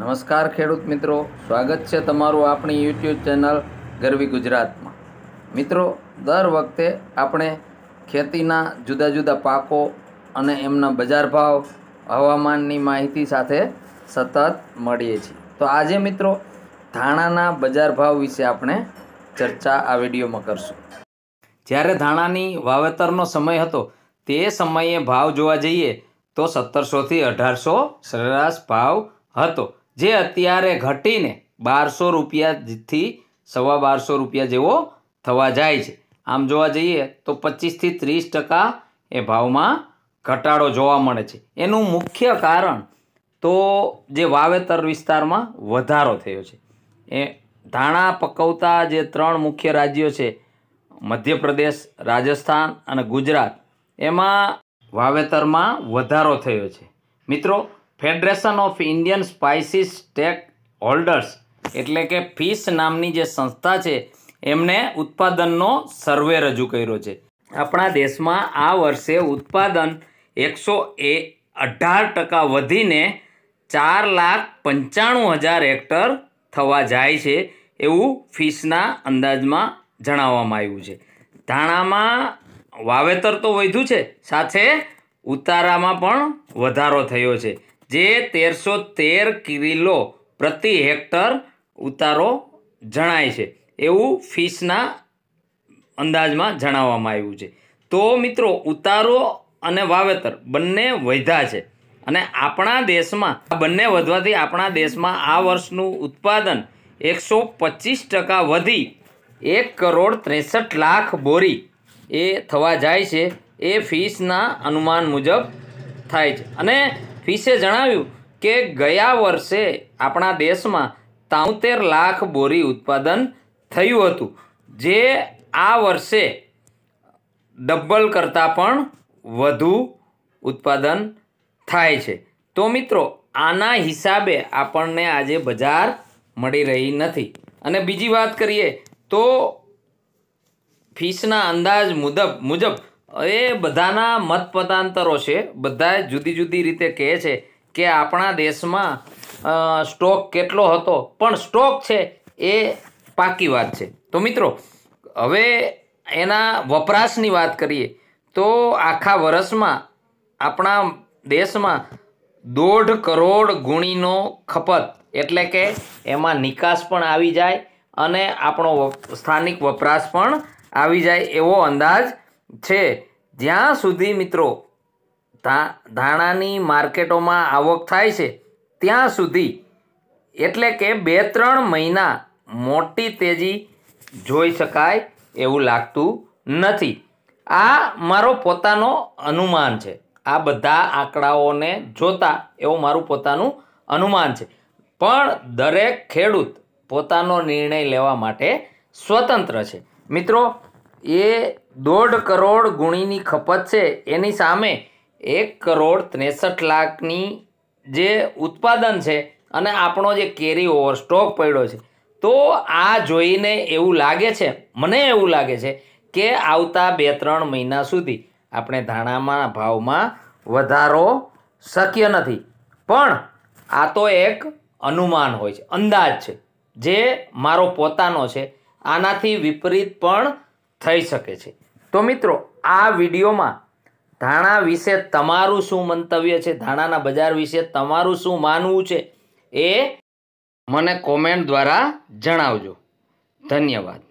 નમસ્કાર ખેડૂત મિત્રો સ્વાગત છે તમારું આપણી યુટ્યુબ ચેનલ ગરવી ગુજરાતમાં મિત્રો દર વખતે આપણે ખેતીના જુદા જુદા પાકો અને એમના બજાર ભાવ હવામાનની માહિતી સાથે સતત મળીએ છીએ તો આજે મિત્રો ધાણાના બજાર ભાવ વિશે આપણે ચર્ચા આ વિડીયોમાં કરશું જ્યારે ધાણાની વાવેતરનો સમય હતો તે સમયે ભાવ જોવા જઈએ તો સત્તરસોથી અઢારસો સરેરાશ ભાવ હતો જે અત્યારે ઘટીને બારસો રૂપિયાથી સવા બારસો રૂપિયા જેવો થવા જાય છે આમ જોવા જઈએ તો પચીસથી ત્રીસ ટકા એ ભાવમાં ઘટાડો જોવા મળે છે એનું મુખ્ય કારણ તો જે વાવેતર વિસ્તારમાં વધારો થયો છે એ ધાણા પકવતા જે ત્રણ મુખ્ય રાજ્યો છે મધ્યપ્રદેશ રાજસ્થાન અને ગુજરાત એમાં વાવેતરમાં વધારો થયો છે મિત્રો federation of Indian spices stakeholders એટલે કે ફિશ નામની જે સંસ્થા છે એમણે ઉત્પાદનનો સર્વે રજૂ કર્યો છે આપણા દેશમાં આ વર્ષે ઉત્પાદન એકસો એ અઢાર ટકા વધીને ચાર લાખ પંચાણું હજાર હેક્ટર થવા જાય છે એવું ફિશના અંદાજમાં જણાવવામાં આવ્યું છે ધાણામાં વાવેતર તો વધ્યું છે સાથે ઉતારામાં પણ વધારો થયો છે જે તેરસો તેર કિલો પ્રતિ હેક્ટર ઉતારો જણાય છે એવું ફીસના અંદાજમાં જણાવવામાં આવ્યું છે તો મિત્રો ઉતારો અને વાવેતર બંને વધ્યા છે અને આપણા દેશમાં આ બંને વધવાથી આપણા દેશમાં આ વર્ષનું ઉત્પાદન એકસો પચીસ ટકા વધી એક કરોડ ત્રેસઠ લાખ બોરી એ થવા જાય છે એ ફીસના અનુમાન મુજબ થાય છે અને ફિશે જણાવ્યું કે ગયા વર્ષે આપણા દેશમાં તાઉતેર લાખ બોરી ઉત્પાદન થયું હતું જે આ વર્ષે ડબલ કરતાં પણ વધુ ઉત્પાદન થાય છે તો મિત્રો આના હિસાબે આપણને આજે બજાર મળી રહી નથી અને બીજી વાત કરીએ તો ફીસના અંદાજ મુજબ મુજબ એ બધાના મત પદાંતરો છે બધાએ જુદી જુદી રીતે કહે છે કે આપણા દેશમાં સ્ટોક કેટલો હતો પણ સ્ટોક છે એ પાકી વાત છે તો મિત્રો હવે એના વપરાશની વાત કરીએ તો આખા વર્ષમાં આપણા દેશમાં દોઢ કરોડ ગુણીનો ખપત એટલે કે એમાં નિકાસ પણ આવી જાય અને આપણો સ્થાનિક વપરાશ પણ આવી જાય એવો અંદાજ છે જ્યાં સુધી મિત્રો ધાણાની માર્કેટોમાં આવક થાય છે ત્યાં સુધી એટલે કે બે ત્રણ મહિના મોટી તેજી જોઈ શકાય એવું લાગતું નથી આ મારો પોતાનો અનુમાન છે આ બધા આંકડાઓને જોતા એવું મારું પોતાનું અનુમાન છે પણ દરેક ખેડૂત પોતાનો નિર્ણય લેવા માટે સ્વતંત્ર છે મિત્રો એ દોઢ કરોડ ગુણીની ખપત છે એની સામે એક કરોડ ત્રેસઠ લાખની જે ઉત્પાદન છે અને આપણો જે કેરી ઓવર સ્ટોક પડ્યો છે તો આ જોઈને એવું લાગે છે મને એવું લાગે છે કે આવતા બે ત્રણ મહિના સુધી આપણે ધાણામાં ભાવમાં વધારો શક્ય નથી પણ આ તો એક અનુમાન હોય છે અંદાજ છે જે મારો પોતાનો છે આનાથી વિપરીત પણ થઈ શકે છે તો મિત્રો આ વિડીયોમાં ધાણા વિશે તમારું શું મંતવ્ય છે ધાણાના બજાર વિશે તમારું શું માનવું છે એ મને કોમેન્ટ દ્વારા જણાવજો ધન્યવાદ